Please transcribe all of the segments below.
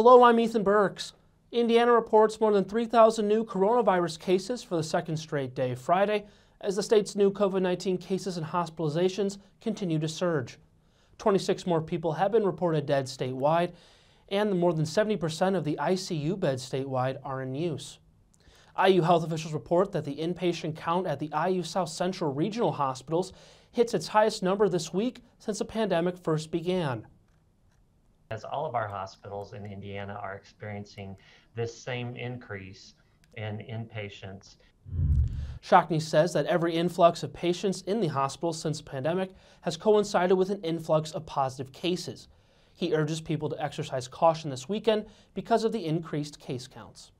Hello, I'm Ethan Burks. Indiana reports more than 3,000 new coronavirus cases for the second straight day Friday as the state's new COVID 19 cases and hospitalizations continue to surge. 26 more people have been reported dead statewide, and more than 70% of the ICU beds statewide are in use. IU health officials report that the inpatient count at the IU South Central Regional Hospitals hits its highest number this week since the pandemic first began as all of our hospitals in Indiana are experiencing this same increase in inpatients. Shockney says that every influx of patients in the hospital since the pandemic has coincided with an influx of positive cases. He urges people to exercise caution this weekend because of the increased case counts.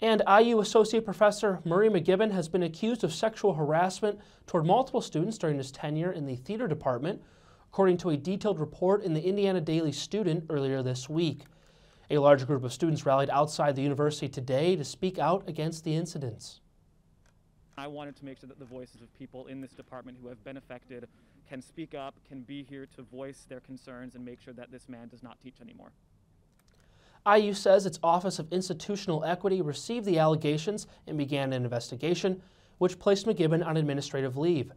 And IU Associate Professor Murray McGibbon has been accused of sexual harassment toward multiple students during his tenure in the theater department, according to a detailed report in the Indiana Daily Student earlier this week. A large group of students rallied outside the university today to speak out against the incidents. I wanted to make sure that the voices of people in this department who have been affected can speak up, can be here to voice their concerns, and make sure that this man does not teach anymore. IU says its Office of Institutional Equity received the allegations and began an investigation, which placed McGibbon on administrative leave.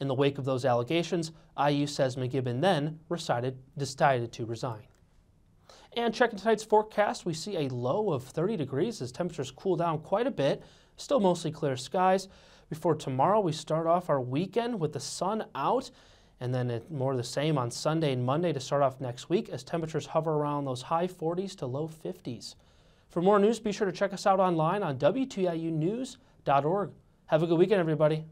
In the wake of those allegations, IU says McGibbon then recited, decided to resign. And checking tonight's forecast, we see a low of 30 degrees as temperatures cool down quite a bit. Still mostly clear skies. Before tomorrow, we start off our weekend with the sun out and then more of the same on Sunday and Monday to start off next week as temperatures hover around those high 40s to low 50s. For more news, be sure to check us out online on WTIUnews.org. Have a good weekend, everybody.